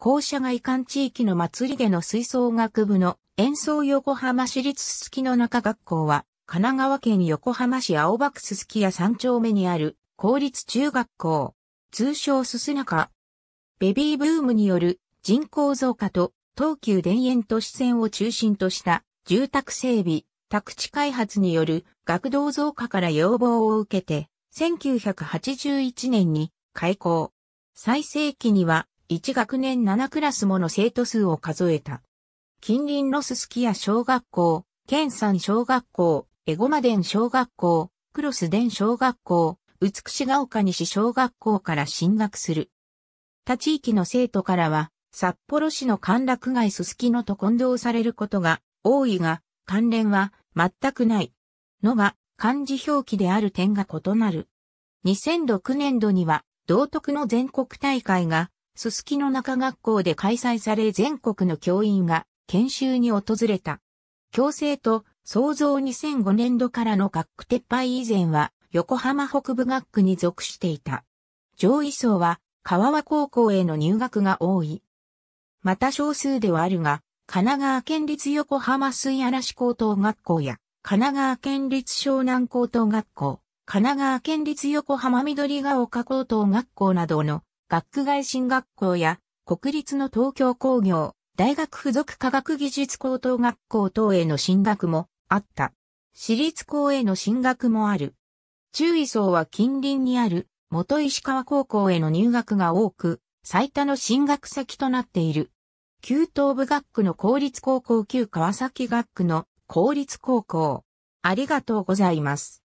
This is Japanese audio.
校舎外館地域の祭りでの吹奏楽部の演奏横浜市立すすきの中学校は、神奈川県横浜市青葉区すすきや3丁目にある公立中学校、通称すす中。ベビーブームによる人口増加と東急田園都市線を中心とした住宅整備、宅地開発による学童増加から要望を受けて、1981年に開校。最盛期には1学年7クラスもの生徒数を数えた。近隣のススキや小学校、県山小学校、エゴマデン小学校、クロスデン小学校、美しが丘西小学校から進学する。他地域の生徒からは、札幌市の歓楽街ススキのと混同されることが多いが、関連は全くない。のが、漢字表記である点が異なる。2006年度には、道徳の全国大会がすすきの中学校で開催され全国の教員が研修に訪れた。強制と創造2005年度からの学区撤廃以前は横浜北部学区に属していた。上位層は川和高校への入学が多い。また少数ではあるが、神奈川県立横浜水嵐高等学校や、神奈川県立湘南高等学校、神奈川県立横浜緑ヶ丘高等学校などの学区外進学校や国立の東京工業、大学附属科学技術高等学校等への進学もあった。私立校への進学もある。中位層は近隣にある元石川高校への入学が多く、最多の進学先となっている。旧東部学区の公立高校旧川崎学区の公立高校。ありがとうございます。